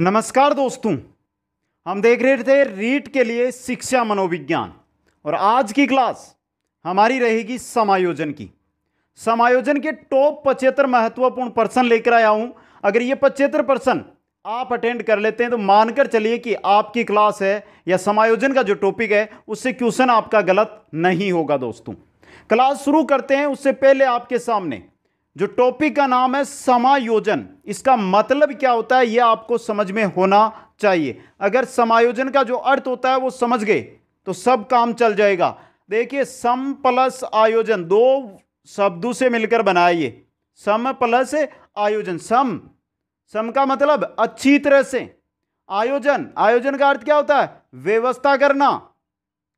नमस्कार दोस्तों हम देख रहे थे रीट के लिए शिक्षा मनोविज्ञान और आज की क्लास हमारी रहेगी समायोजन की समायोजन के टॉप पचहत्तर महत्वपूर्ण पर्सन लेकर आया हूं अगर ये पचहत्तर पर्सन आप अटेंड कर लेते हैं तो मानकर चलिए कि आपकी क्लास है या समायोजन का जो टॉपिक है उससे क्वेश्चन आपका गलत नहीं होगा दोस्तों क्लास शुरू करते हैं उससे पहले आपके सामने जो टॉपिक का नाम है समायोजन इसका मतलब क्या होता है यह आपको समझ में होना चाहिए अगर समायोजन का जो अर्थ होता है वो समझ गए तो सब काम चल जाएगा देखिए सम प्लस आयोजन दो शब्दों से मिलकर बनाइए सम प्लस आयोजन सम सम का मतलब अच्छी तरह से आयोजन आयोजन का अर्थ क्या होता है व्यवस्था करना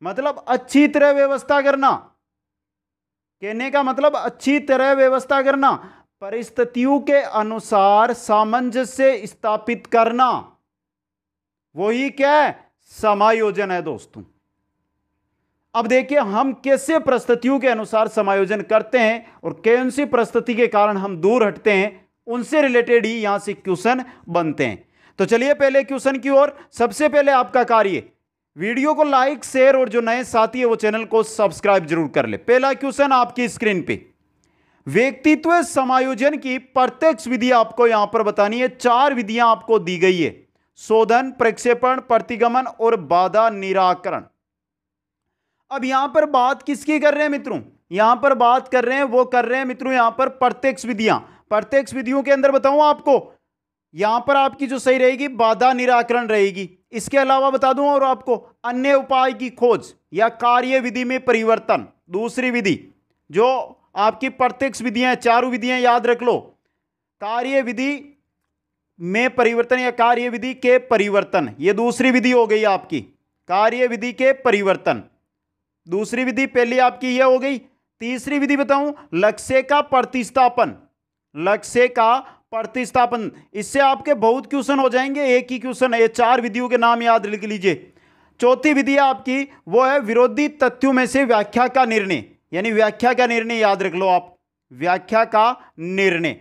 मतलब अच्छी तरह व्यवस्था करना कहने का मतलब अच्छी तरह व्यवस्था करना परिस्थितियों के अनुसार सामंजस्य स्थापित करना वही क्या है समायोजन है दोस्तों अब देखिए हम कैसे परिस्थितियों के अनुसार समायोजन करते हैं और कौन सी परिस्थिति के कारण हम दूर हटते हैं उनसे रिलेटेड ही यहां से क्वेश्चन बनते हैं तो चलिए पहले क्वेश्चन की ओर सबसे पहले आपका कार्य वीडियो को लाइक शेयर और जो नए साथी है वो चैनल को सब्सक्राइब जरूर कर ले पहला क्वेश्चन आपकी स्क्रीन पे व्यक्तित्व समायोजन की प्रत्यक्ष विधि आपको यहां पर बतानी है चार विधियां आपको दी गई है शोधन प्रक्षेपण प्रतिगमन और बाधा निराकरण अब यहां पर बात किसकी कर रहे हैं मित्रों यहां पर बात कर रहे हैं वो कर रहे हैं मित्रों यहां पर प्रत्यक्ष विधियां प्रत्यक्ष विधियों के अंदर बताऊं आपको यहां पर आपकी जो सही रहेगी बाधा निराकरण रहेगी इसके अलावा बता दूं और आपको अन्य उपाय की खोज या कार्य विधि में परिवर्तन दूसरी विधि जो आपकी प्रत्यक्ष विधियां चारों विधियां याद रख लो कार्य विधि में परिवर्तन या कार्य विधि के परिवर्तन ये दूसरी विधि हो गई आपकी कार्य विधि के परिवर्तन दूसरी विधि पहली आपकी यह हो गई तीसरी विधि बताऊं लक्ष्य का प्रतिस्थापन लक्ष्य का प्रतिस्थापन इससे आपके बहुत क्वेश्चन हो जाएंगे एक ही क्वेश्चन है चार विधियों के नाम याद लिख लीजिए चौथी विधि आपकी वो है विरोधी तथ्यों में से व्याख्या का निर्णय यानी व्याख्या का निर्णय याद रख लो आप व्याख्या का निर्णय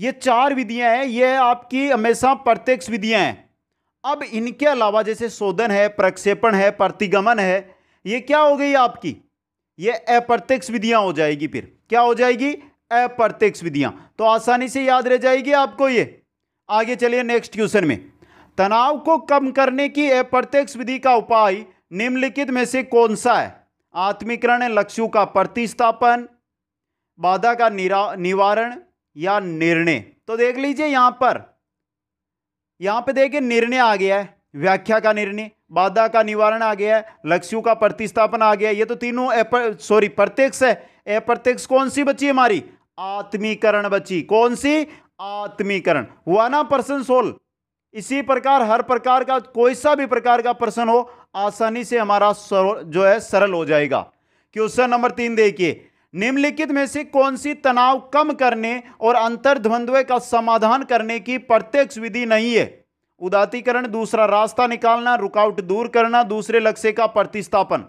ये चार विधियां हैं ये आपकी हमेशा प्रत्यक्ष विधियां हैं अब इनके अलावा जैसे शोधन है प्रक्षेपण है प्रतिगमन है ये क्या हो गई आपकी ये अप्रत्यक्ष विधियां हो जाएगी फिर क्या हो जाएगी अप्रत्यक्ष विधियां तो आसानी से याद रह जाएगी आपको ये आगे चलिए नेक्स्ट क्वेश्चन में तनाव को कम करने की अप्रत्यक्ष विधि का उपाय निम्नलिखित में से कौन सा है आत्मीकरण लक्ष्यों का प्रतिस्थापन बाधा का निवारण या निर्णय तो देख लीजिए यहां पर यहां पे देखिए निर्णय आ गया है व्याख्या का निर्णय बाधा का निवारण आ गया है लक्ष्यों का प्रतिस्थापन आ गया ये तो तीनों सॉरी प्रत्यक्ष है अप्रत्यक्ष कौन सी बची हमारी आत्मीकरण बची कौन सी आत्मीकरण हुआ ना पर्सन सोल इसी प्रकार हर प्रकार का कोई सा भी प्रकार का प्रश्न हो आसानी से हमारा जो है सरल हो जाएगा क्वेश्चन नंबर तीन देखिए निम्नलिखित में से कौन सी तनाव कम करने और अंतर्द्वंद्व का समाधान करने की प्रत्यक्ष विधि नहीं है उदातीकरण दूसरा रास्ता निकालना रुकावट दूर करना दूसरे लक्ष्य का प्रतिस्थापन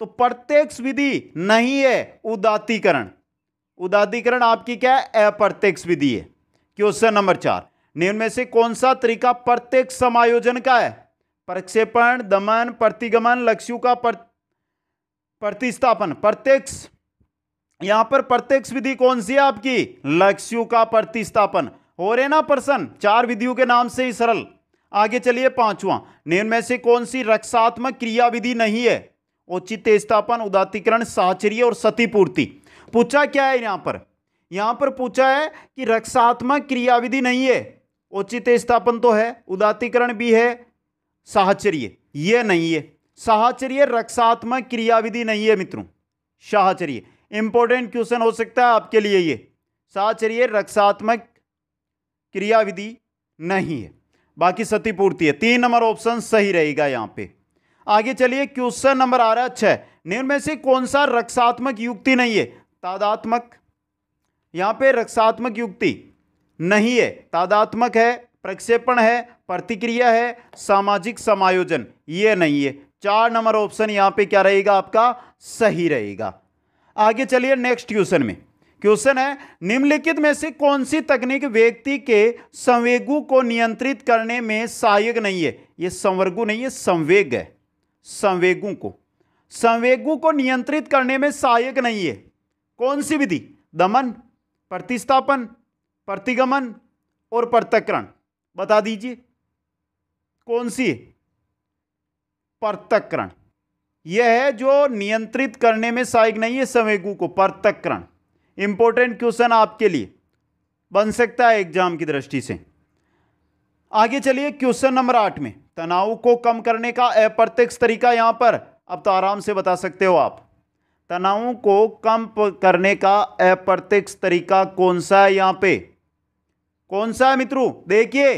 तो प्रत्यक्ष विधि नहीं है उदातीकरण उदाधिकरण आपकी क्या है अप्रत्यक्ष विधि है क्वेश्चन नंबर चार निम्न में से कौन सा तरीका प्रत्यक्ष समायोजन का है प्रक्षेपण दमन प्रतिगमन लक्ष्यों का पर, प्रतिस्थापन प्रत्यक्ष यहां पर प्रत्यक्ष विधि कौन सी है आपकी लक्ष्यों का प्रतिस्थापन हो रहे ना प्रश्न चार विधियों के नाम से ही सरल आगे चलिए पांचवा निम्न में से कौन सी रक्षात्मक क्रिया विधि नहीं है औचित्य स्थापन उदातिकरण साचर्य और सतीपूर्ति पूछा क्या है यहां पर यहां पर पूछा है कि रक्षात्मक क्रियाविधि नहीं है औचित स्थापन तो है उदातीकरण भी है साहचर्य ये नहीं है साहचर्य रक्षात्मक क्रियाविधि नहीं है मित्रों साहचर्य इंपॉर्टेंट क्वेश्चन हो सकता है आपके लिए ये साहचर्य रक्षात्मक क्रियाविधि नहीं है बाकी सतीपूर्ति है तीन नंबर ऑप्शन सही रहेगा यहां पे आगे चलिए क्वेश्चन नंबर आ रहा है अच्छा है निम्न में से कौन सा रक्षात्मक युक्ति नहीं है तादात्मक यहाँ पे रक्षात्मक युक्ति नहीं है तादात्मक है प्रक्षेपण है प्रतिक्रिया है सामाजिक समायोजन ये नहीं है चार नंबर ऑप्शन यहाँ पे क्या रहेगा आपका सही रहेगा आगे चलिए नेक्स्ट क्वेश्चन में क्वेश्चन है निम्नलिखित में से कौन सी तकनीक व्यक्ति के संवेगों को नियंत्रित करने में सहायक नहीं है ये संवर्गु नहीं है संवेग है संवेगों को संवेगों को नियंत्रित करने में सहायक नहीं है कौन सी विधि दमन प्रतिस्थापन प्रतिगमन और प्रत्यकरण बता दीजिए कौन सी प्रत्यकरण यह है जो नियंत्रित करने में सहायक नहीं है संवेगु को प्रत्यकरण इंपॉर्टेंट क्वेश्चन आपके लिए बन सकता है एग्जाम की दृष्टि से आगे चलिए क्वेश्चन नंबर आठ में तनाव को कम करने का अप्रत्यक्ष तरीका यहां पर अब तो आराम से बता सकते हो आप तनावों को कम करने का अप्रत्यक्ष तरीका कौन सा है यहां पे कौन सा है मित्रों देखिए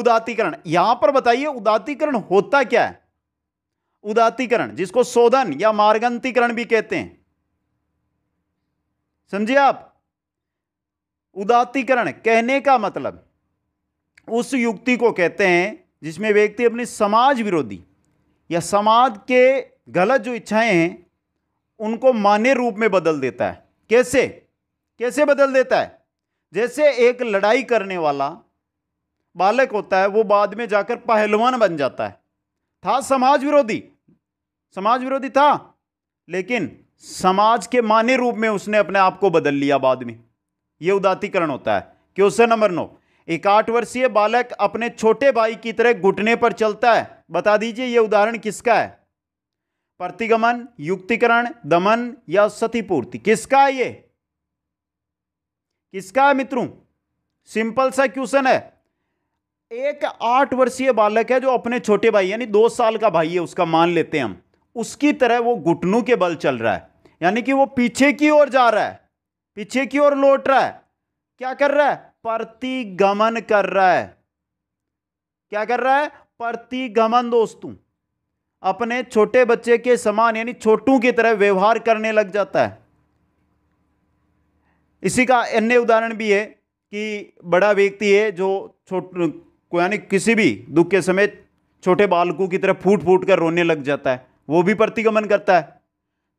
उदातीकरण यहां पर बताइए उदातीकरण होता क्या है उदातीकरण जिसको शोधन या मार्गंतीकरण भी कहते हैं समझिए आप उदातीकरण कहने का मतलब उस युक्ति को कहते हैं जिसमें व्यक्ति अपनी समाज विरोधी या समाज के गलत जो इच्छाएं हैं उनको माने रूप में बदल देता है कैसे कैसे बदल देता है जैसे एक लड़ाई करने वाला बालक होता है वो बाद में जाकर पहलवान बन जाता है था समाज विरोधी समाज विरोधी था लेकिन समाज के माने रूप में उसने अपने आप को बदल लिया बाद में यह उदातीकरण होता है क्वेश्चन नंबर नौ एक आठ वर्षीय बालक अपने छोटे भाई की तरह घुटने पर चलता है बता दीजिए यह उदाहरण किसका है प्रतिगमन युक्तिकरण दमन या सतीपूर्ति किसका है ये किसका है मित्रों सिंपल सा क्वेश्चन है एक आठ वर्षीय बालक है जो अपने छोटे भाई यानी दो साल का भाई है उसका मान लेते हैं हम उसकी तरह वो घुटनों के बल चल रहा है यानी कि वो पीछे की ओर जा रहा है पीछे की ओर लौट रहा है क्या कर रहा है प्रतिगमन कर रहा है क्या कर रहा है प्रतिगमन दोस्तों अपने छोटे बच्चे के समान यानी छोटू की तरह व्यवहार करने लग जाता है इसी का अन्य उदाहरण भी है कि बड़ा व्यक्ति है जो छोट यानी किसी भी दुख के समय छोटे बालकों की तरह फूट फूट कर रोने लग जाता है वो भी प्रतिगमन करता है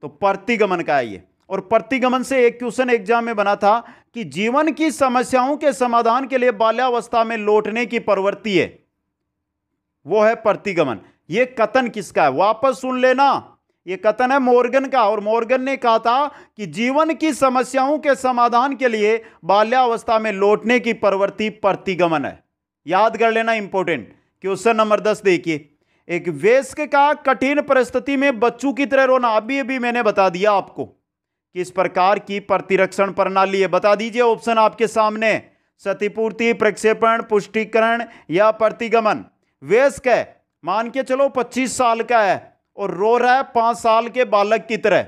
तो प्रतिगमन का ये और प्रतिगमन से एक क्वेश्चन एग्जाम में बना था कि जीवन की समस्याओं के समाधान के लिए बाल्यावस्था में लौटने की प्रवृत्ति है वो है प्रतिगमन ये कथन किसका है वापस सुन लेना ये कथन है मोर्गन का और मोर्गन ने कहा था कि जीवन की समस्याओं के समाधान के लिए बाल्यावस्था में लौटने की प्रवृत्ति प्रतिगमन है याद कर लेना इंपॉर्टेंट क्वेश्चन नंबर दस देखिए एक वेस्क का कठिन परिस्थिति में बच्चों की तरह रोना अभी अभी मैंने बता दिया आपको किस प्रकार की प्रतिरक्षण प्रणाली है बता दीजिए ऑप्शन आपके सामने क्षतिपूर्ति प्रक्षेपण पुष्टिकरण या प्रतिगमन वेस्क है मान के चलो पच्चीस साल का है और रो रहा है पांच साल के बालक की तरह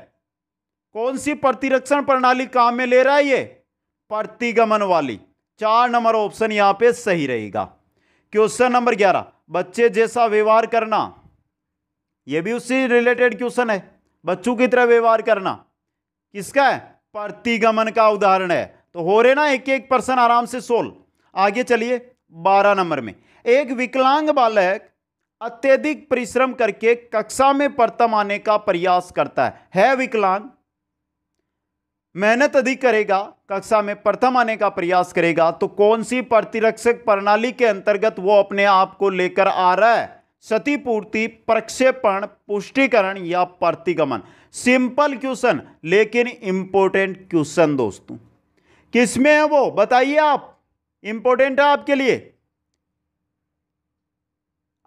कौन सी प्रतिरक्षण प्रणाली काम में ले रहा है ये प्रतिगमन वाली चार नंबर ऑप्शन यहाँ पे सही रहेगा क्वेश्चन नंबर ग्यारह बच्चे जैसा व्यवहार करना ये भी उससे रिलेटेड क्वेश्चन है बच्चों की तरह व्यवहार करना किसका है प्रतिगमन का उदाहरण है तो हो रहे ना एक एक पर्सन आराम से सोल आगे चलिए बारह नंबर में एक विकलांग बालक अत्यधिक परिश्रम करके कक्षा में प्रथम आने का प्रयास करता है है विकलांग मेहनत अधिक करेगा कक्षा में प्रथम आने का प्रयास करेगा तो कौन सी प्रतिरक्षक प्रणाली के अंतर्गत वो अपने आप को लेकर आ रहा है क्षतिपूर्ति प्रक्षेपण पुष्टिकरण या प्रतिगमन सिंपल क्वेश्चन लेकिन इंपॉर्टेंट क्वेश्चन दोस्तों किसमें है वो बताइए आप इंपॉर्टेंट है आपके लिए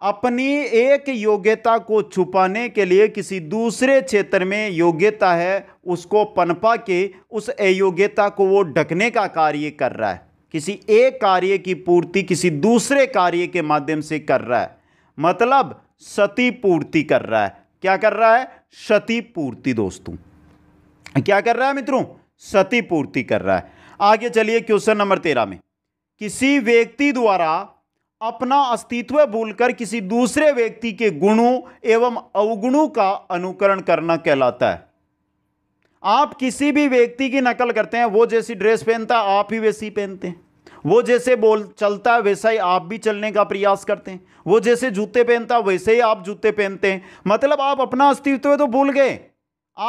अपनी एक योग्यता को छुपाने के लिए किसी दूसरे क्षेत्र में योग्यता है उसको पनपा के उस अयोग्यता को वो ढकने का कार्य कर रहा है किसी एक कार्य की पूर्ति किसी दूसरे कार्य के माध्यम से कर रहा है मतलब सती पूर्ति कर रहा है क्या कर रहा है सती पूर्ति दोस्तों क्या कर रहा है मित्रों सती पूर्ति कर रहा है आगे चलिए क्वेश्चन नंबर तेरह में किसी व्यक्ति द्वारा अपना अस्तित्व भूलकर किसी दूसरे व्यक्ति के गुणों एवं अवगुणों का अनुकरण करना कहलाता है आप किसी भी व्यक्ति की नकल करते हैं वो जैसी ड्रेस पहनता है आप ही वैसी पहनते हैं वो जैसे बोल चलता है वैसा ही आप भी चलने का प्रयास करते हैं वो जैसे जूते पहनता वैसे ही आप जूते पहनते हैं मतलब आप अपना अस्तित्व तो भूल गए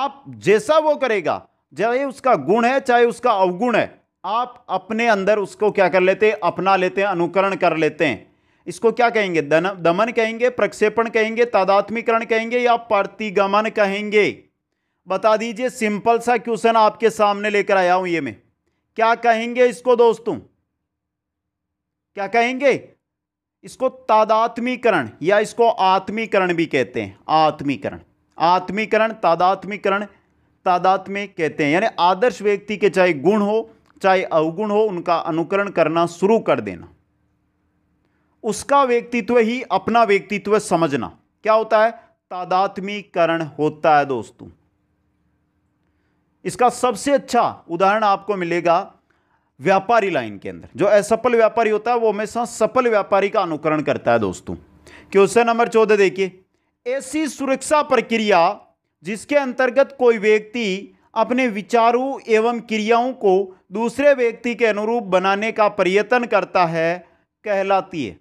आप जैसा वो करेगा चाहे उसका गुण है चाहे उसका अवगुण है आप अपने अंदर उसको क्या कर लेते हैं अपना लेते हैं अनुकरण कर लेते हैं इसको क्या कहेंगे दन, दमन कहेंगे प्रक्षेपण कहेंगे तादात्मीकरण कहेंगे या प्रतिगमन कहेंगे बता दीजिए सिंपल सा क्वेश्चन आपके सामने लेकर आया हूं ये मैं क्या कहेंगे इसको दोस्तों क्या कहेंगे इसको तादात्मीकरण या इसको आत्मीकरण भी कहते हैं आत्मीकरण आत्मीकरण तादात्मीकरण तादात्म्य कहते हैं यानी आदर्श व्यक्ति के चाहे गुण हो चाहे अवगुण हो उनका अनुकरण करना शुरू कर देना उसका व्यक्तित्व ही अपना व्यक्तित्व समझना क्या होता है तादात्मीकरण होता है दोस्तों इसका सबसे अच्छा उदाहरण आपको मिलेगा व्यापारी लाइन के अंदर जो असफल व्यापारी होता है वो हमेशा सफल व्यापारी का अनुकरण करता है दोस्तों क्वेश्चन नंबर चौदह देखिए ऐसी सुरक्षा प्रक्रिया जिसके अंतर्गत कोई व्यक्ति अपने विचारों एवं क्रियाओं को दूसरे व्यक्ति के अनुरूप बनाने का प्रयत्न करता है कहलाती है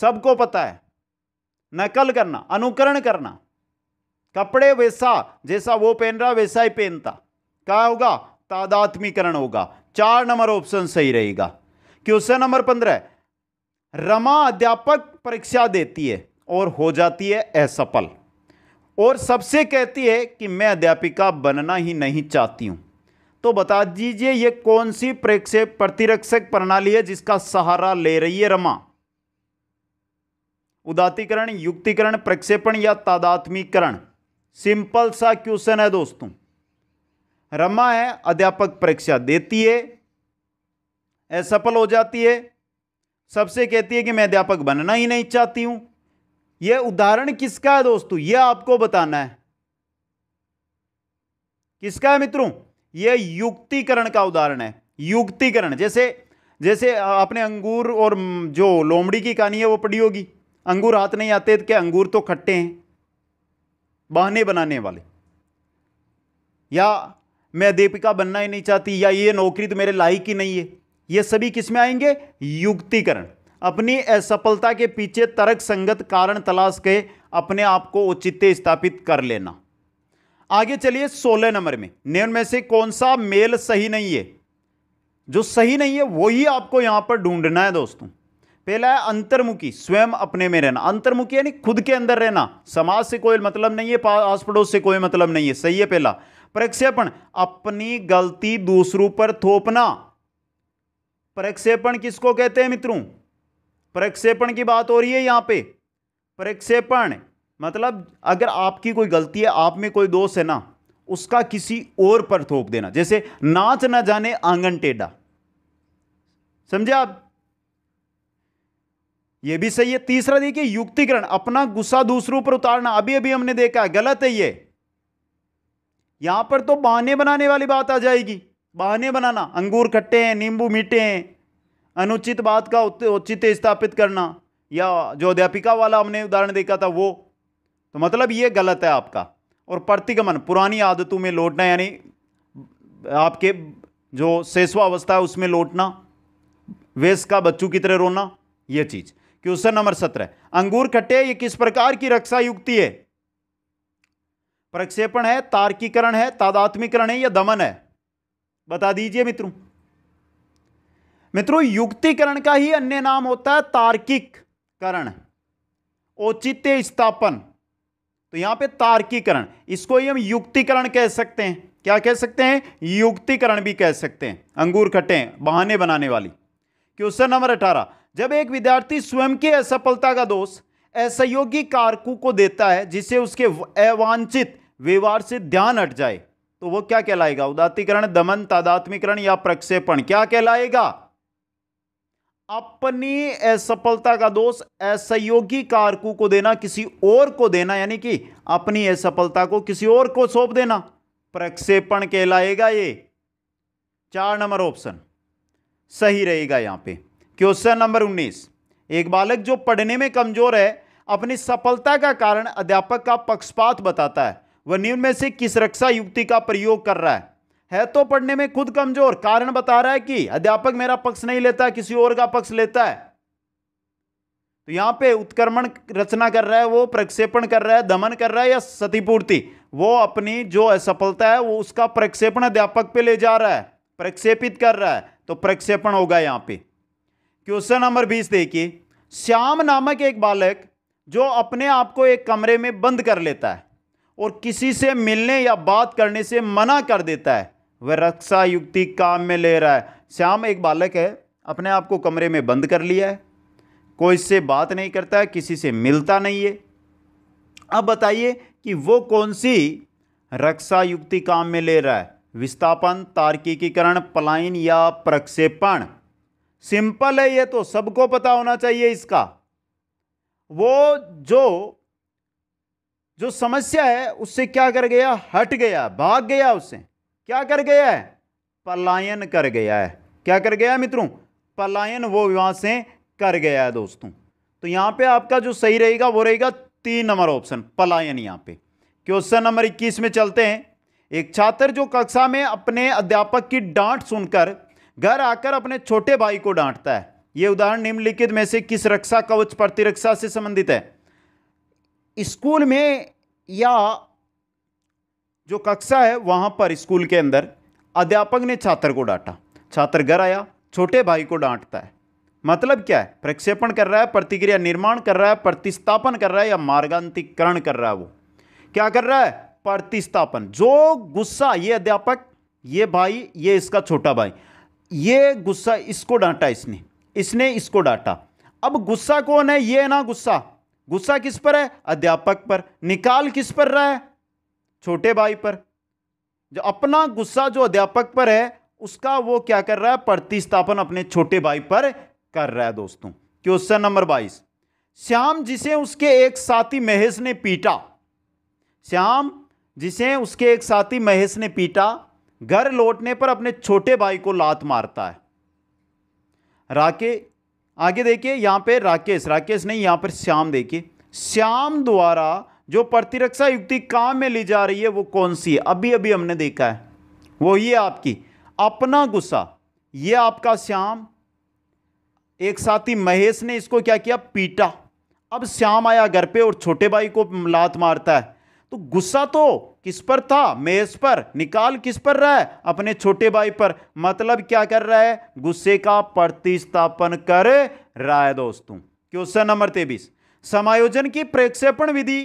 सबको पता है नकल करना अनुकरण करना कपड़े वैसा जैसा वो पहन रहा वैसा ही पहनता क्या होगा तादात्मीकरण होगा चार नंबर ऑप्शन सही रहेगा क्वेश्चन नंबर पंद्रह रमा अध्यापक परीक्षा देती है और हो जाती है असफल और सबसे कहती है कि मैं अध्यापिका बनना ही नहीं चाहती हूँ तो बता दीजिए ये कौन सी प्रेक्षक प्रतिरक्षक प्रणाली है जिसका सहारा ले रही है रमा उदातीकरण युक्तिकरण प्रक्षेपण या तादात्मीकरण सिंपल सा क्वेश्चन है दोस्तों रमा है अध्यापक परीक्षा देती है असफल हो जाती है सबसे कहती है कि मैं अध्यापक बनना ही नहीं चाहती हूँ यह उदाहरण किसका है दोस्तों यह आपको बताना है किसका है मित्रों यह युक्तिकरण का उदाहरण है युक्तिकरण जैसे जैसे आपने अंगूर और जो लोमड़ी की कहानी है वो पड़ी होगी अंगूर हाथ नहीं आते तो क्या अंगूर तो खट्टे हैं बहाने बनाने वाले या मैं दीपिका बनना ही नहीं चाहती या ये नौकरी तो मेरे लायक ही नहीं है ये सभी किस में आएंगे युक्तिकरण अपनी असफलता के पीछे तर्क संगत कारण तलाश के अपने आप को औचित्य स्थापित कर लेना आगे चलिए सोलह नंबर में नियम में से कौन सा मेल सही नहीं है जो सही नहीं है वही आपको यहां पर ढूंढना है दोस्तों पहला है अंतर्मुखी स्वयं अपने में रहना अंतर्मुखी यानी खुद के अंदर रहना समाज से कोई मतलब नहीं है आस पड़ोस से कोई मतलब नहीं है सही है पहला प्रक्षेपण अपनी गलती दूसरों पर थोपना प्रक्षेपण किसको कहते हैं मित्रों प्रक्षेपण की बात हो रही है यहाँ पे प्रक्षेपण मतलब अगर आपकी कोई गलती है आप में कोई दोष है ना उसका किसी और पर थोप देना जैसे नाच ना जाने आंगन टेढ़ा समझे आप ये भी सही है तीसरा देखिए युक्तिकरण अपना गुस्सा दूसरों पर उतारना अभी अभी हमने देखा है गलत है ये यहां पर तो बहाने बनाने वाली बात आ जाएगी बहाने बनाना अंगूर खट्टे हैं नींबू मीठे हैं अनुचित बात का औचित्य स्थापित करना या जो अध्यापिका वाला हमने उदाहरण देखा था वो तो मतलब ये गलत है आपका और प्रतिगमन पुरानी आदतों में लौटना यानी आपके जो शेषवावस्था है उसमें लौटना वेश का बच्चों की तरह रोना ये चीज क्वेश्चन नंबर सत्रह अंगूर खट्टे ये किस प्रकार की रक्षा युक्ति है प्रक्षेपण है तार्किकरण है तादात्मिकरण है या दमन है बता दीजिए मित्रों मित्रों युक्तिकरण का ही अन्य नाम होता है तार्किक करण औचित्य स्थापन तो यहां पे तार्किकरण इसको ही हम युक्तिकरण कह सकते हैं क्या कह सकते हैं युक्तिकरण भी कह सकते हैं अंगूर खटे बहाने बनाने वाली क्वेश्चन नंबर अठारह जब एक विद्यार्थी स्वयं की असफलता का दोष असहयोगी कारकू को देता है जिसे उसके अवांछित व्यवहार से ध्यान हट जाए तो वो क्या कहलाएगा उदातिकरण दमन तादात्मिकरण या प्रक्षेपण क्या कहलाएगा अपनी असफलता का दोष असहयोगी कारकू को देना किसी और को देना यानी कि अपनी असफलता को किसी और को सौंप देना प्रक्षेपण कहलाएगा ये चार नंबर ऑप्शन सही रहेगा यहां पे क्वेश्चन नंबर उन्नीस एक बालक जो पढ़ने में कमजोर है अपनी सफलता का कारण अध्यापक का पक्षपात बताता है वह निम्न में से किस रक्षा युक्ति का प्रयोग कर रहा है है तो पढ़ने में खुद कमजोर कारण बता रहा है कि अध्यापक मेरा पक्ष नहीं लेता किसी और का पक्ष लेता है तो यहां पे उत्क्रमण रचना कर रहा है वो प्रक्षेपण कर रहा है दमन कर रहा है या सतीपूर्ति वो अपनी जो असफलता है वो उसका प्रक्षेपण अध्यापक पे ले जा रहा है प्रक्षेपित कर रहा है तो प्रक्षेपण होगा यहाँ पे क्वेश्चन नंबर बीस देखिए श्याम नामक एक बालक जो अपने आप को एक कमरे में बंद कर लेता है और किसी से मिलने या बात करने से मना कर देता है वह रक्षा युक्ति काम में ले रहा है श्याम एक बालक है अपने आप को कमरे में बंद कर लिया है कोई से बात नहीं करता है किसी से मिलता नहीं है अब बताइए कि वो कौन सी रक्षा युक्ति काम में ले रहा है विस्थापन तार्किकीकरण पलायन या प्रक्षेपण सिंपल है ये तो सबको पता होना चाहिए इसका वो जो जो समस्या है उससे क्या कर गया हट गया भाग गया उससे क्या कर गया है पलायन कर गया है क्या कर गया है मित्रों पलायन वो विवाह से कर गया है दोस्तों तो यहां पे आपका जो सही रहेगा वो रहेगा तीन नंबर ऑप्शन पलायन यहाँ पे क्वेश्चन नंबर इक्कीस में चलते हैं एक छात्र जो कक्षा में अपने अध्यापक की डांट सुनकर घर आकर अपने छोटे भाई को डांटता है ये उदाहरण निम्नलिखित में से किस रक्षा कवच प्रतिरक्षा से संबंधित है स्कूल में या जो कक्षा है वहाँ पर स्कूल के अंदर अध्यापक ने छात्र को डांटा छात्र घर आया छोटे भाई को डांटता है मतलब क्या है प्रक्षेपण कर रहा है प्रतिक्रिया निर्माण कर रहा है प्रतिस्थापन कर रहा है या मार्गांतिकरण कर रहा है वो क्या कर रहा है प्रतिस्थापन जो गुस्सा ये अध्यापक ये भाई ये इसका छोटा भाई ये गुस्सा इसको डांटा इसने इसने इसको डांटा अब गुस्सा कौन है ये ना गुस्सा गुस्सा किस पर है अध्यापक पर निकाल किस पर रहा है छोटे भाई पर जो अपना गुस्सा जो अध्यापक पर है उसका वो क्या कर रहा है प्रतिस्थापन अपने छोटे भाई पर कर रहा है दोस्तों क्वेश्चन नंबर बाईस श्याम जिसे उसके एक साथी महेश ने पीटा श्याम जिसे उसके एक साथी महेश ने पीटा घर लौटने पर अपने छोटे भाई को लात मारता है राके आगे देखिए यहां पे राकेश राकेश नहीं यहां पर श्याम देखिए श्याम द्वारा जो प्रतिरक्षा युक्ति काम में ली जा रही है वो कौन सी है अभी अभी हमने देखा है वो ये आपकी अपना गुस्सा ये आपका श्याम एक साथी महेश ने इसको क्या किया पीटा अब श्याम आया घर पे और छोटे भाई को लात मारता है तो गुस्सा तो किस पर था महेश पर निकाल किस पर रहा है अपने छोटे भाई पर मतलब क्या कर रहा है गुस्से का प्रतिस्थापन कर रहा है दोस्तों क्वेश्चन नंबर तेबिस समायोजन की प्रक्षेपण विधि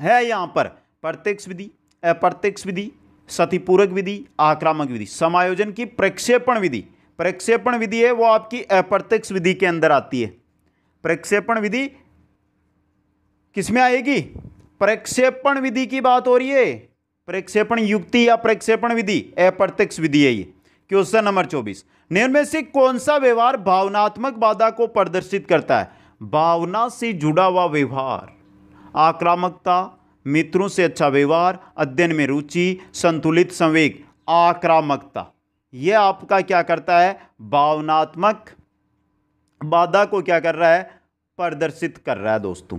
है यहाँ पर प्रत्यक्ष विधि अप्रत्यक्ष विधि सतिपूरक विधि आक्रामक विधि समायोजन की प्रक्षेपण विधि प्रक्षेपण विधि है वो आपकी अप्रत्यक्ष विधि के अंदर आती है प्रक्षेपण विधि किसमें आएगी प्रक्षेपण विधि की बात हो रही है प्रक्षेपण युक्ति या प्रक्षेपण विधि अप्रत्यक्ष विधि है ये क्वेश्चन नंबर चौबीस निम्न से कौन सा व्यवहार भावनात्मक बाधा को प्रदर्शित करता है भावना से जुड़ा हुआ व्यवहार आक्रामकता मित्रों से अच्छा व्यवहार अध्ययन में रुचि संतुलित संवेग आक्रामकता यह आपका क्या करता है भावनात्मक बाधा को क्या कर रहा है प्रदर्शित कर रहा है दोस्तों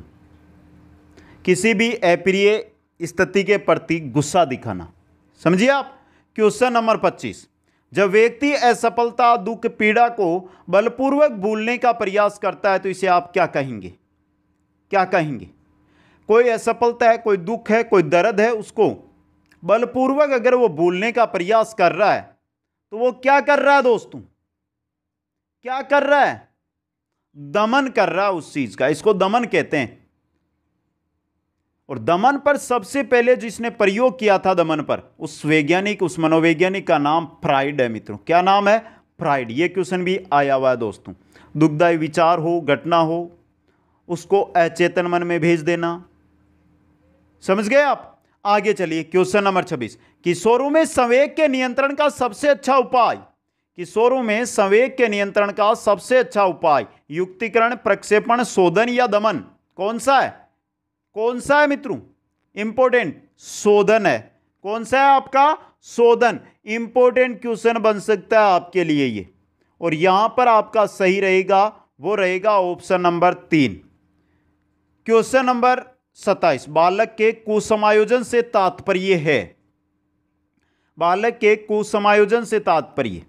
किसी भी अप्रिय स्थिति के प्रति गुस्सा दिखाना समझिए आप क्वेश्चन नंबर 25 जब व्यक्ति असफलता दुख पीड़ा को बलपूर्वक भूलने का प्रयास करता है तो इसे आप क्या कहेंगे क्या कहेंगे कोई असफलता है कोई दुख है कोई दर्द है उसको बलपूर्वक अगर वो बोलने का प्रयास कर रहा है तो वो क्या कर रहा है दोस्तों क्या कर रहा है दमन कर रहा है उस चीज का इसको दमन कहते हैं और दमन पर सबसे पहले जिसने प्रयोग किया था दमन पर उस वैज्ञानिक उस मनोवैज्ञानिक का नाम फ्राइड है मित्रों क्या नाम है फ्राइड ये क्वेश्चन भी आया हुआ है दोस्तों दुखदायी विचार हो घटना हो उसको अचेतन मन में भेज देना समझ गए आप आगे चलिए क्वेश्चन नंबर 26 किशोरों में संवेग के नियंत्रण का सबसे अच्छा उपाय किशोरों में संवेग के नियंत्रण का सबसे अच्छा उपाय युक्तिकरण प्रक्षेपण शोधन या दमन कौन सा है कौन सा है मित्रों इंपोर्टेंट शोधन है कौन सा है आपका शोधन इंपोर्टेंट क्वेश्चन बन सकता है आपके लिए ये और यहां पर आपका सही रहेगा वो रहेगा ऑप्शन नंबर तीन क्वेश्चन नंबर सताइस बालक के कुसमायोजन से तात्पर्य है बालक के कुसमायोजन से तात्पर्य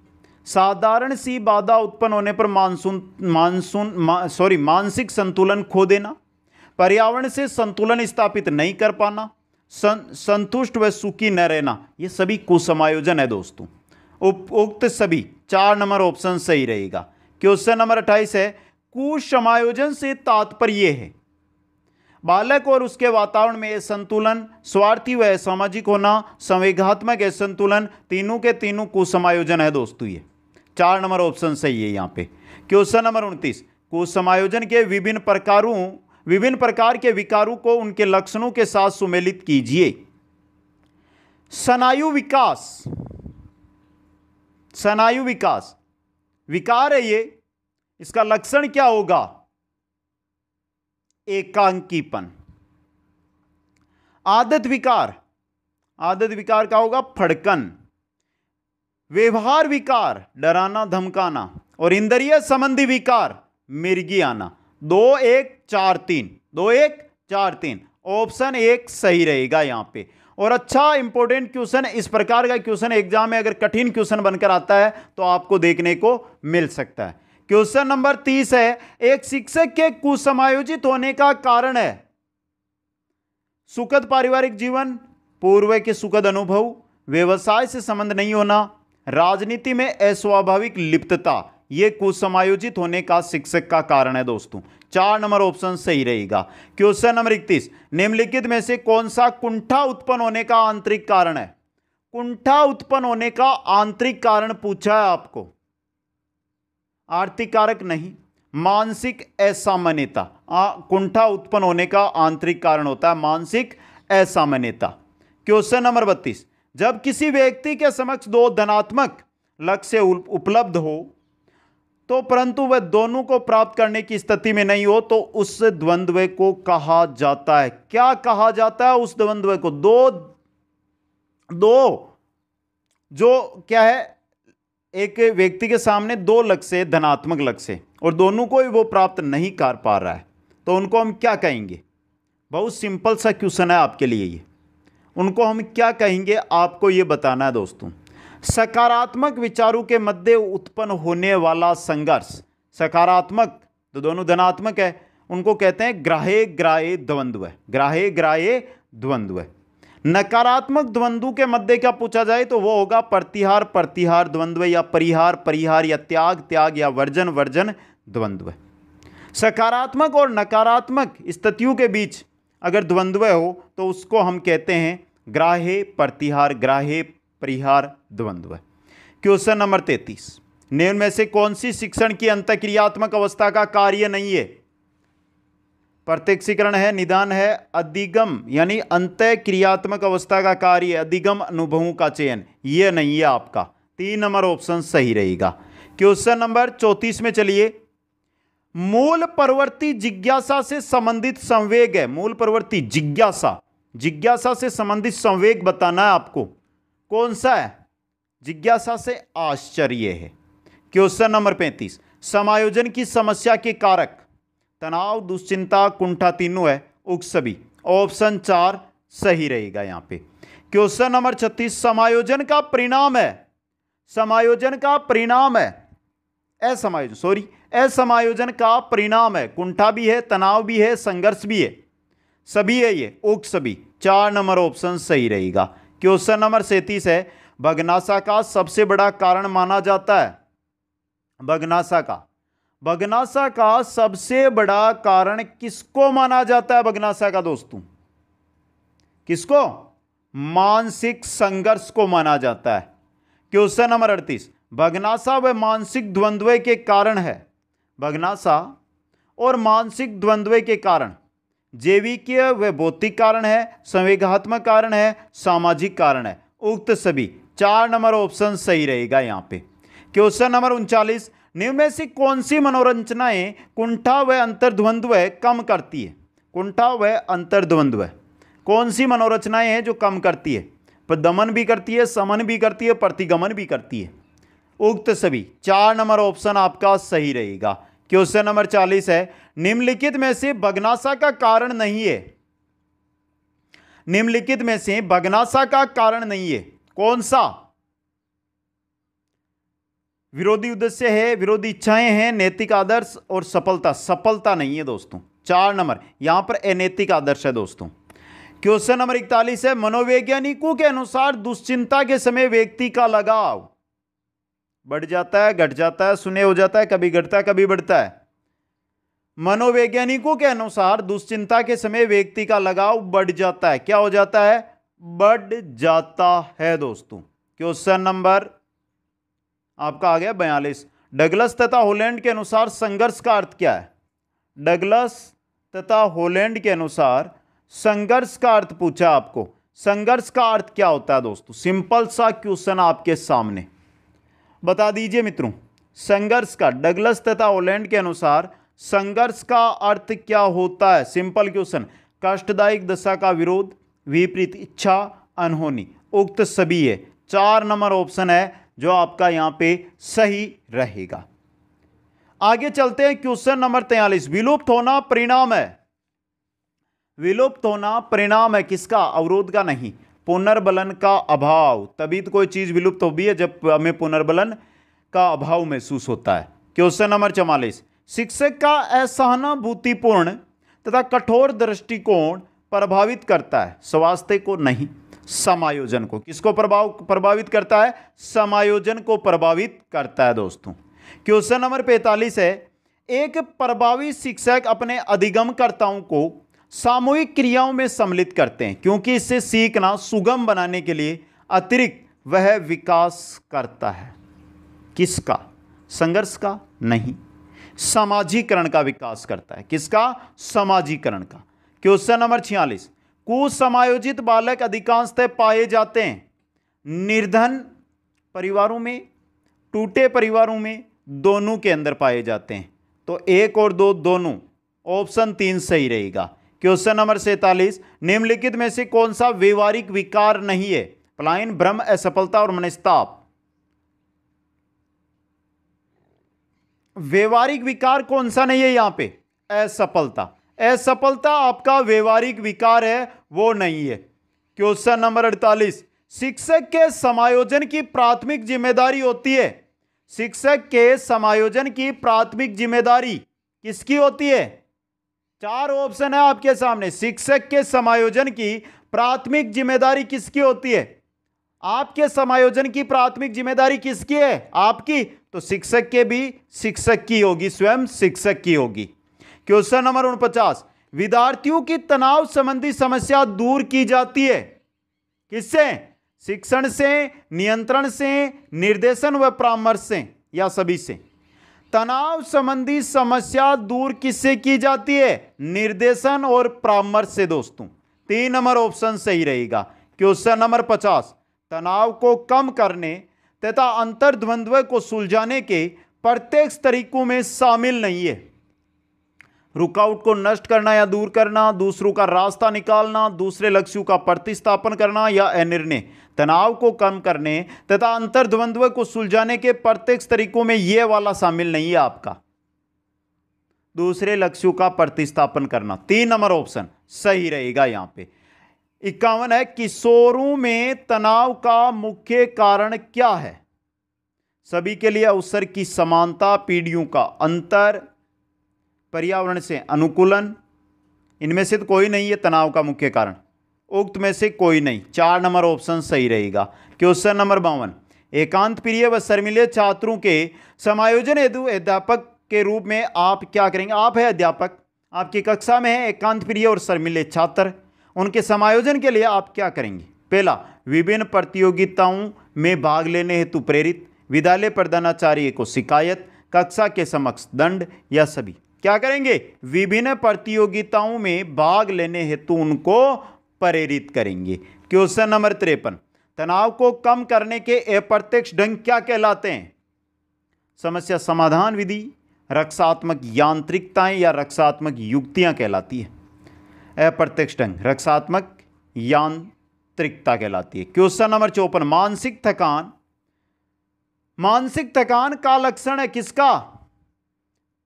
साधारण सी बाधा उत्पन्न होने पर मानसून मानसून मा, सॉरी मानसिक संतुलन खो देना पर्यावरण से संतुलन स्थापित नहीं कर पाना सं, संतुष्ट व सुखी न रहना ये सभी कुसमायोजन है दोस्तों उपयुक्त सभी चार नंबर ऑप्शन सही रहेगा क्वेश्चन नंबर अट्ठाईस है कुसमायोजन से तात्पर्य है बालक और उसके वातावरण में संतुलन स्वार्थी व सामाजिक होना संवेगात्मक असंतुलन तीनों के तीनों कुसमायोजन है दोस्तों ये चार नंबर ऑप्शन सही है यहाँ पे क्वेश्चन नंबर उनतीस कुसमायोजन के विभिन्न प्रकारों विभिन्न प्रकार के विकारों को उनके लक्षणों के साथ सुमेलित कीजिए सनायु विकास सनायु विकास विकार है ये इसका लक्षण क्या होगा एकांकीपन आदत विकार आदत विकार क्या होगा फड़कन व्यवहार विकार डराना धमकाना और इंद्रिय संबंधी विकार मिर्गी आना दो एक चार तीन दो एक चार तीन ऑप्शन एक सही रहेगा यहाँ पे और अच्छा इंपॉर्टेंट क्वेश्चन इस प्रकार का क्वेश्चन एग्जाम में अगर कठिन क्वेश्चन बनकर आता है तो आपको देखने को मिल सकता है क्वेश्चन नंबर तीस है एक शिक्षक के कुसमायोजित होने का कारण है सुखद पारिवारिक जीवन पूर्व के सुखद अनुभव व्यवसाय से संबंध नहीं होना राजनीति में अस्वाभाविक लिप्तता ये कुसमायोजित होने का शिक्षक का कारण है दोस्तों चार नंबर ऑप्शन सही रहेगा क्वेश्चन नंबर इकतीस निम्नलिखित में से कौन सा कुंठा उत्पन्न होने का आंतरिक कारण है कुंठा उत्पन्न होने का आंतरिक कारण पूछा है आपको आर्थिक कारक नहीं मानसिक असामान्यता कुंठा उत्पन्न होने का आंतरिक कारण होता है मानसिक असामान्यता क्वेश्चन नंबर बत्तीस जब किसी व्यक्ति के समक्ष दो धनात्मक लक्ष्य उपलब्ध हो तो परंतु वह दोनों को प्राप्त करने की स्थिति में नहीं हो तो उस द्वंद्व को कहा जाता है क्या कहा जाता है उस द्वंद्व को दो दो जो क्या है एक व्यक्ति के सामने दो लक्ष्य धनात्मक लक्ष्य और दोनों को ही वो प्राप्त नहीं कर पा रहा है तो उनको हम क्या कहेंगे बहुत सिंपल सा क्वेश्चन है आपके लिए ये उनको हम क्या कहेंगे आपको ये बताना है दोस्तों सकारात्मक विचारों के मध्य उत्पन्न होने वाला संघर्ष सकारात्मक तो दोनों धनात्मक है उनको कहते हैं ग्राहे ग्राहे द्वंद्व ग्राहे ग्राहे द्वंद्व है नकारात्मक द्वंद्व के मध्य क्या पूछा जाए तो वो होगा प्रतिहार प्रतिहार द्वंद्व या परिहार परिहार या त्याग त्याग या वर्जन वर्जन द्वंद्व सकारात्मक और नकारात्मक स्थितियों के बीच अगर द्वंद्व हो तो उसको हम कहते हैं ग्राहे प्रतिहार ग्राहे परिहार द्वंद्व क्वेश्चन नंबर तैतीस निम्न में से कौन सी शिक्षण की अंतक्रियात्मक अवस्था का कार्य नहीं है प्रत्यक्षीकरण है निदान है अधिगम यानी अंत क्रियात्मक अवस्था का कार्य अधिगम अनुभवों का चयन ये नहीं है आपका तीन नंबर ऑप्शन सही रहेगा क्वेश्चन नंबर चौंतीस में चलिए मूल परवर्ती जिज्ञासा से संबंधित संवेग है मूल परवर्ती जिज्ञासा जिज्ञासा से संबंधित संवेग बताना है आपको कौन सा है जिज्ञासा से आश्चर्य है क्वेश्चन नंबर पैंतीस समायोजन की समस्या के कारक तनाव दुश्चिंता कुंठा तीनों है उकसबी ऑप्शन चार सही रहेगा यहाँ पे क्वेश्चन नंबर छत्तीस समायोजन का परिणाम है समायोजन का परिणाम है असमायोजन सॉरी असमायोजन का परिणाम है कुंठा भी है तनाव भी है संघर्ष भी है सभी है ये उक सभी चार नंबर ऑप्शन सही रहेगा क्वेश्चन नंबर सैंतीस है भगनासा का सबसे बड़ा कारण माना जाता है भगनासा का बगनासा का सबसे बड़ा कारण किसको माना जाता है बगनासा का दोस्तों किसको मानसिक संघर्ष को माना जाता है क्वेश्चन नंबर अड़तीस भगनासा व मानसिक द्वंद्व के कारण है भगनासा और मानसिक द्वंद्व के कारण जैविकीय व भौतिक कारण है संवेगात्मक कारण है सामाजिक कारण है उक्त सभी चार नंबर ऑप्शन सही रहेगा यहाँ पे क्वेश्चन नंबर उनचालीस निम्न में से कौन सी मनोरंजनाएं कुंठा व अंतर्द्वंद्व कम करती है कुंठा व अंतर्द्वंद्व कौन सी मनोरचनाएं हैं जो कम करती है पर दमन भी करती है समन भी करती है प्रतिगमन भी करती है उक्त सभी चार नंबर ऑप्शन आपका सही रहेगा क्वेश्चन नंबर चालीस है निम्नलिखित में से भगनाशा का कारण नहीं है निम्नलिखित में से भगनाशा का कारण नहीं है कौन सा विरोधी उद्देश्य है विरोधी इच्छाएं हैं नैतिक आदर्श और सफलता सफलता नहीं है दोस्तों चार नंबर यहां पर अनैतिक आदर्श है दोस्तों क्वेश्चन नंबर इकतालीस है मनोवैज्ञानिकों के अनुसार दुश्चिंता के समय व्यक्ति का लगाव बढ़ जाता है घट जाता है सुने हो जाता है कभी घटता है कभी बढ़ता है मनोवैज्ञानिकों के अनुसार दुश्चिंता के समय व्यक्ति का लगाव बढ़ जाता है क्या हो जाता है बढ़ जाता है दोस्तों क्वेश्चन नंबर आपका आ गया बयालीस डगलस तथा होलैंड के अनुसार संघर्ष का अर्थ क्या है डगलस तथा होलैंड के अनुसार संघर्ष का अर्थ पूछा आपको संघर्ष का अर्थ क्या होता है दोस्तों सिंपल सा क्वेश्चन आपके सामने बता दीजिए मित्रों संघर्ष का डगलस तथा होलैंड के अनुसार संघर्ष का अर्थ क्या होता है सिंपल क्वेश्चन कष्टदायक दशा का विरोध विपरीत इच्छा अनहोनी उक्त सभी है चार नंबर ऑप्शन है जो आपका यहाँ पे सही रहेगा आगे चलते हैं क्वेश्चन नंबर तैयलीस विलुप्त होना परिणाम है विलुप्त होना परिणाम है किसका अवरोध का नहीं पुनर्बलन का अभाव तभी तो कोई चीज़ विलुप्त हो भी है जब हमें पुनर्बलन का अभाव महसूस होता है क्वेश्चन नंबर चवालीस शिक्षक का असहानुभूतिपूर्ण तथा कठोर दृष्टिकोण प्रभावित करता है स्वास्थ्य को नहीं समायोजन को किसको प्रभाव प्रभावित करता है समायोजन को प्रभावित करता है दोस्तों क्वेश्चन नंबर पैंतालीस है एक प्रभावी शिक्षक अपने अधिगमकर्ताओं को सामूहिक क्रियाओं में सम्मिलित करते हैं क्योंकि इससे सीखना सुगम बनाने के लिए अतिरिक्त वह विकास करता है किसका संघर्ष का नहीं समाजीकरण का विकास करता है किसका समाजीकरण का क्वेश्चन नंबर छियालीस कुसमायोजित बालक अधिकांशतः पाए जाते हैं निर्धन परिवारों में टूटे परिवारों में दोनों के अंदर पाए जाते हैं तो एक और दो दोनों ऑप्शन तीन सही रहेगा क्वेश्चन नंबर सैतालीस निम्नलिखित में से कौन सा व्यवहारिक विकार नहीं है पलायन भ्रम असफलता और मनस्ताप व्यवहारिक विकार कौन सा नहीं है यहां पे असफलता असफलता आपका व्यवहारिक विकार है वो नहीं है क्वेश्चन नंबर अड़तालीस शिक्षक के समायोजन की प्राथमिक जिम्मेदारी होती है शिक्षक के समायोजन की प्राथमिक जिम्मेदारी किसकी होती है चार ऑप्शन है आपके सामने शिक्षक के समायोजन की प्राथमिक जिम्मेदारी किसकी होती है आपके समायोजन की प्राथमिक जिम्मेदारी किसकी है आपकी तो शिक्षक के भी शिक्षक की होगी स्वयं शिक्षक की होगी क्वेश्चन नंबर उनपचास विद्यार्थियों की तनाव संबंधी समस्या दूर की जाती है किससे शिक्षण से नियंत्रण से निर्देशन व परामर्श से या सभी से तनाव संबंधी समस्या दूर किससे की जाती है निर्देशन और परामर्श से दोस्तों तीन नंबर ऑप्शन सही रहेगा क्वेश्चन नंबर पचास तनाव को कम करने तथा अंतर्द्वंद्व को सुलझाने के प्रत्येक तरीकों में शामिल नहीं है रुकावट को नष्ट करना या दूर करना दूसरों का रास्ता निकालना दूसरे लक्ष्यों का प्रतिस्थापन करना या अनिर्णय तनाव को कम करने तथा अंतर्द्वंद्व को सुलझाने के प्रत्येक तरीकों में यह वाला शामिल नहीं है आपका दूसरे लक्ष्यों का प्रतिस्थापन करना तीन नंबर ऑप्शन सही रहेगा यहां पे इक्यावन है किशोरों में तनाव का मुख्य कारण क्या है सभी के लिए अवसर की समानता पीढ़ियों का अंतर पर्यावरण से अनुकूलन इनमें से तो कोई नहीं है तनाव का मुख्य कारण उक्त में से कोई नहीं चार नंबर ऑप्शन सही रहेगा क्वेश्चन नंबर बावन एकांत प्रिय व शर्मिले छात्रों के समायोजन हेतु अध्यापक के रूप में आप क्या करेंगे आप है अध्यापक आपकी कक्षा में है एकांत प्रिय और शर्मिले छात्र उनके समायोजन के लिए आप क्या करेंगे पहला विभिन्न प्रतियोगिताओं में भाग लेने हेतु प्रेरित विद्यालय प्रधानाचार्य को शिकायत कक्षा के समक्ष दंड या सभी क्या करेंगे विभिन्न प्रतियोगिताओं में भाग लेने हेतु उनको प्रेरित करेंगे क्वेश्चन नंबर तिरपन तनाव को कम करने के अप्रत्यक्ष ढंग क्या कहलाते हैं समस्या समाधान विधि रक्षात्मक यांत्रिकताएं या रक्षात्मक युक्तियां कहलाती है अप्रत्यक्ष ढंग रक्षात्मक यांत्रिकता कहलाती है क्वेश्चन नंबर चौपन मानसिक थकान मानसिक थकान का लक्षण है किसका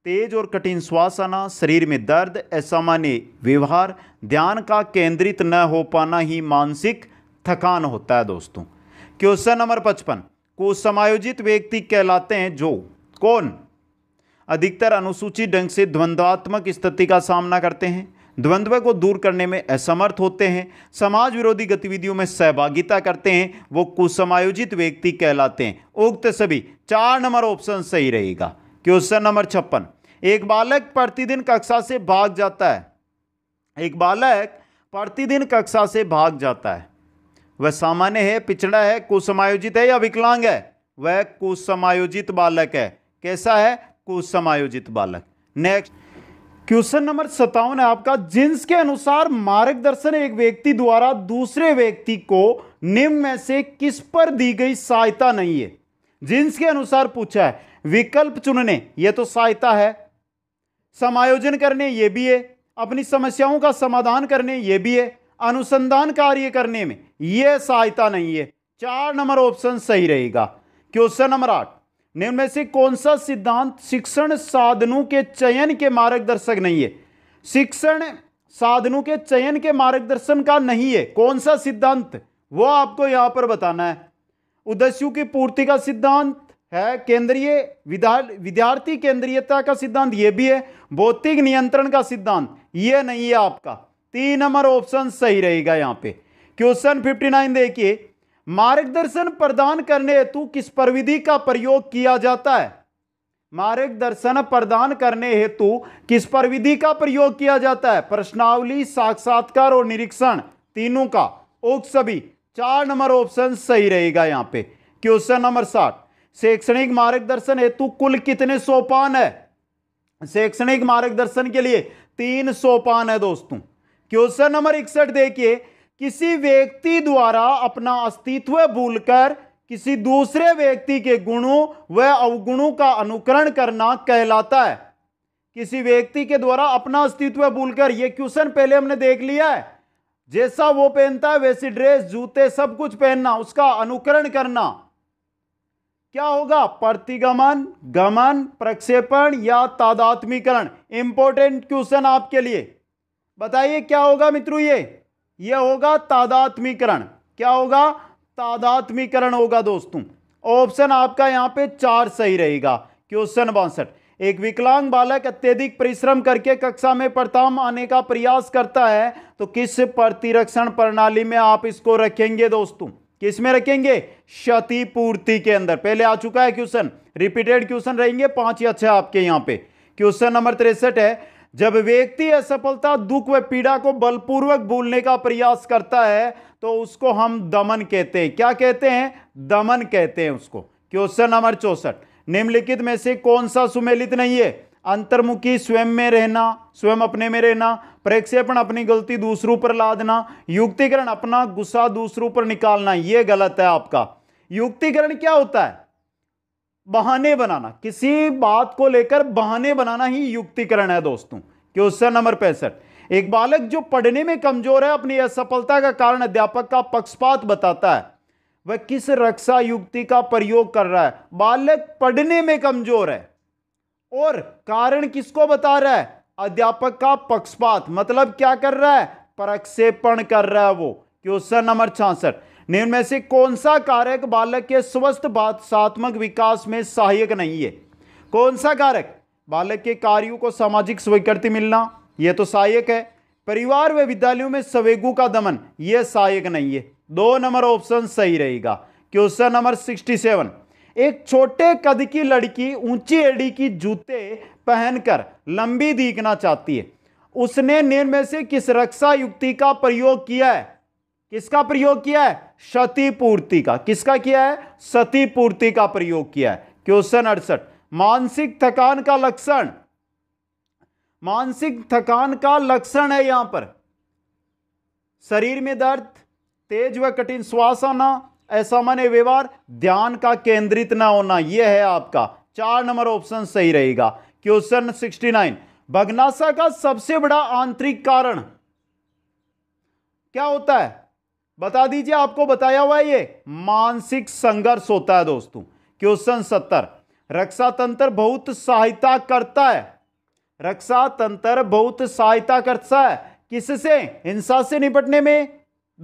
तेज और कठिन श्वास आना शरीर में दर्द असामान्य व्यवहार ध्यान का केंद्रित न हो पाना ही मानसिक थकान होता है दोस्तों क्वेश्चन नंबर पचपन को समायोजित व्यक्ति कहलाते हैं जो कौन अधिकतर अनुसूचित ढंग से द्वंद्वात्मक स्थिति का सामना करते हैं द्वंद्व को दूर करने में असमर्थ होते हैं समाज विरोधी गतिविधियों में सहभागिता करते हैं वो कुसमायोजित व्यक्ति कहलाते हैं उक्त सभी चार नंबर ऑप्शन सही रहेगा क्वेश्चन नंबर छप्पन एक बालक प्रतिदिन कक्षा से भाग जाता है एक बालक प्रतिदिन कक्षा से भाग जाता है वह सामान्य है पिछड़ा है कुसमायोजित है या विकलांग है वह कुसमायोजित बालक है कैसा है कुसमायोजित बालक नेक्स्ट क्वेश्चन नंबर सत्तावन है आपका जिन्स के अनुसार मार्गदर्शन एक व्यक्ति द्वारा दूसरे व्यक्ति को निम्न में से किस पर दी गई सहायता नहीं है जिन्स के अनुसार पूछा है विकल्प चुनने ये तो सहायता है समायोजन करने ये भी है अपनी समस्याओं का समाधान करने ये भी है अनुसंधान कार्य करने में ये सहायता नहीं है चार नंबर ऑप्शन सही रहेगा क्वेश्चन नंबर आठ निम्न से कौन सा सिद्धांत शिक्षण साधनों के चयन के मार्गदर्शक नहीं है शिक्षण साधनों के चयन के मार्गदर्शन का नहीं है कौन सा सिद्धांत वो आपको यहां पर बताना है उद्देश्यों की पूर्ति का सिद्धांत है केंद्रीय विद्यार्थी केंद्रीयता का सिद्धांत ये भी है भौतिक नियंत्रण का सिद्धांत ये नहीं है आपका तीन नंबर ऑप्शन सही रहेगा यहाँ पे क्वेश्चन फिफ्टी नाइन देखिए मार्गदर्शन प्रदान करने हेतु किस प्रविधि का प्रयोग किया जाता है मार्गदर्शन प्रदान करने हेतु किस प्रविधि का प्रयोग किया जाता है प्रश्नावली साक्षात्कार और निरीक्षण तीनों का उक्त सभी चार नंबर ऑप्शन सही रहेगा यहाँ पे क्वेश्चन नंबर साठ शैक्षणिक मार्गदर्शन हेतु कुल कितने सोपान है शैक्षणिक मार्गदर्शन के लिए तीन सोपान है दोस्तों क्वेश्चन नंबर इकसठ देखिए किसी व्यक्ति द्वारा अपना अस्तित्व भूलकर किसी दूसरे व्यक्ति के गुणों व अवगुणों का अनुकरण करना कहलाता है किसी व्यक्ति के द्वारा अपना अस्तित्व भूलकर यह क्वेश्चन पहले हमने देख लिया है जैसा वो पहनता है वैसी ड्रेस जूते सब कुछ पहनना उसका अनुकरण करना क्या होगा प्रतिगमन गमन प्रक्षेपण या तादात्मीकरण इंपॉर्टेंट क्वेश्चन आपके लिए बताइए क्या होगा मित्रों ये ये होगा तादात्मीकरण क्या होगा तादात्मीकरण होगा दोस्तों ऑप्शन आपका यहाँ पे चार सही रहेगा क्वेश्चन बासठ एक विकलांग बालक अत्यधिक परिश्रम करके कक्षा में प्रथम आने का प्रयास करता है तो किस प्रतिरक्षण प्रणाली में आप इसको रखेंगे दोस्तों में रखेंगे क्षतिपूर्ति के अंदर पहले आ चुका है क्वेश्चन रिपीटेड क्वेश्चन रहेंगे पांच या छह आपके यहां पे क्वेश्चन नंबर तिरसठ है जब व्यक्ति असफलता दुख व पीड़ा को बलपूर्वक भूलने का प्रयास करता है तो उसको हम दमन कहते हैं क्या कहते हैं दमन कहते हैं उसको क्वेश्चन नंबर चौसठ निम्नलिखित में से कौन सा सुमेलित नहीं है अंतर्मुखी स्वयं में रहना स्वयं अपने में रहना प्रक्षेपण अपनी गलती दूसरों पर लादना युक्तिकरण अपना गुस्सा दूसरों पर निकालना यह गलत है आपका युक्तिकरण क्या होता है बहाने बनाना किसी बात को लेकर बहाने बनाना ही युक्तिकरण है दोस्तों क्वेश्चन नंबर पैंसठ एक बालक जो पढ़ने में कमजोर है अपनी असफलता का कारण अध्यापक का पक्षपात बताता है वह किस रक्षा युक्ति का प्रयोग कर रहा है बालक पढ़ने में कमजोर है और कारण किसको बता रहा है अध्यापक का पक्षपात मतलब क्या कर रहा है प्रक्षेपण कर रहा है वो क्वेश्चन नंबर छियासठ निम्न में से कौन सा कारक बालक के स्वस्थ भाषात्मक विकास में सहायक नहीं है कौन सा कारक बालक के कार्यों को सामाजिक स्वीकृति मिलना यह तो सहायक है परिवार व विद्यालयों में सवेगु का दमन यह सहायक नहीं है दो नंबर ऑप्शन सही रहेगा क्वेश्चन नंबर सिक्सटी सेवन एक छोटे कद की लड़की ऊंची एडी की जूते पहनकर लंबी दिखना चाहती है उसने निर्णय से किस रक्षा युक्ति का प्रयोग किया है किसका प्रयोग किया है क्षतिपूर्ति का किसका किया है क्षतिपूर्ति का प्रयोग किया है क्वेश्चन अड़सठ मानसिक थकान का लक्षण मानसिक थकान का लक्षण है यहां पर शरीर में दर्द तेज व कठिन श्वास आना असामान्य व्यवहार ध्यान का केंद्रित ना होना यह है आपका चार नंबर ऑप्शन सही रहेगा क्वेश्चन 69 भग्नाशा का सबसे बड़ा आंतरिक कारण क्या होता है बता दीजिए आपको बताया हुआ है ये मानसिक संघर्ष होता है दोस्तों क्वेश्चन 70 रक्षा तंत्र बहुत सहायता करता है रक्षा तंत्र बहुत सहायता करता है किससे हिंसा से निपटने में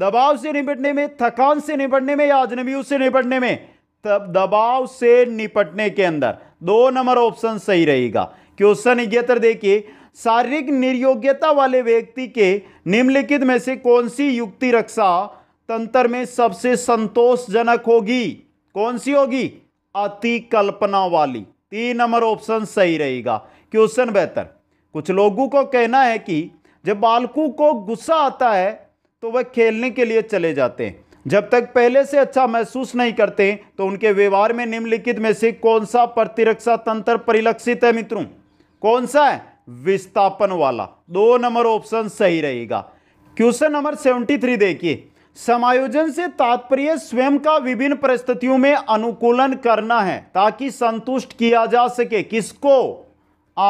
दबाव से निपटने में थकान से निपटने में या अजनबियों से निपटने में तब दबाव से निपटने के अंदर दो नंबर ऑप्शन सही रहेगा क्वेश्चन इकहत्तर देखिए शारीरिक निर्योग्यता वाले व्यक्ति के निम्नलिखित में से कौन सी युक्ति रक्षा तंत्र में सबसे संतोषजनक होगी कौन सी होगी अति कल्पना वाली तीन नंबर ऑप्शन सही रहेगा क्वेश्चन बेहतर कुछ लोगों को कहना है कि जब बालकों को गुस्सा आता है तो वह खेलने के लिए चले जाते हैं जब तक पहले से अच्छा महसूस नहीं करते तो उनके व्यवहार में निम्नलिखित में से कौन सा प्रतिरक्षा तंत्र परिलक्षित है मित्रों कौन सा है विस्थापन वाला दो नंबर ऑप्शन सही रहेगा क्वेश्चन नंबर सेवेंटी थ्री देखिए समायोजन से तात्पर्य स्वयं का विभिन्न परिस्थितियों में अनुकूलन करना है ताकि संतुष्ट किया जा सके किसको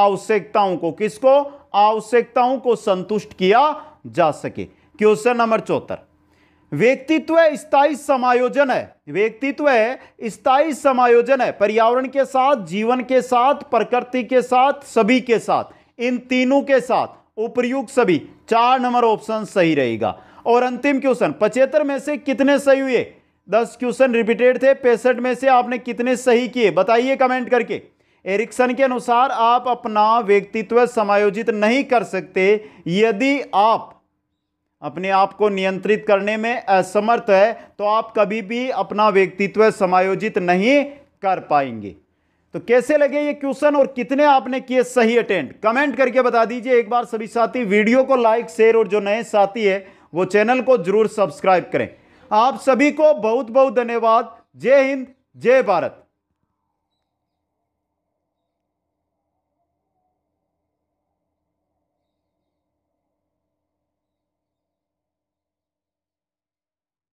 आवश्यकताओं को किसको आवश्यकताओं को संतुष्ट किया जा सके क्वेश्चन नंबर चौहत्तर व्यक्तित्व स्थायी समायोजन है व्यक्तित्व स्थायी समायोजन है पर्यावरण के साथ जीवन के साथ प्रकृति के साथ सभी के साथ इन तीनों के साथ उपयुक्त सभी चार नंबर ऑप्शन सही रहेगा और अंतिम क्वेश्चन पचहत्तर में से कितने सही हुए दस क्वेश्चन रिपीटेड थे पैंसठ में से आपने कितने सही किए बताइए कमेंट करके एरिक्सन के अनुसार आप अपना व्यक्तित्व समायोजित नहीं कर सकते यदि आप अपने आप को नियंत्रित करने में असमर्थ है तो आप कभी भी अपना व्यक्तित्व समायोजित नहीं कर पाएंगे तो कैसे लगे ये क्वेश्चन और कितने आपने किए सही अटेंड कमेंट करके बता दीजिए एक बार सभी साथी वीडियो को लाइक शेयर और जो नए साथी है वो चैनल को जरूर सब्सक्राइब करें आप सभी को बहुत बहुत धन्यवाद जय हिंद जय भारत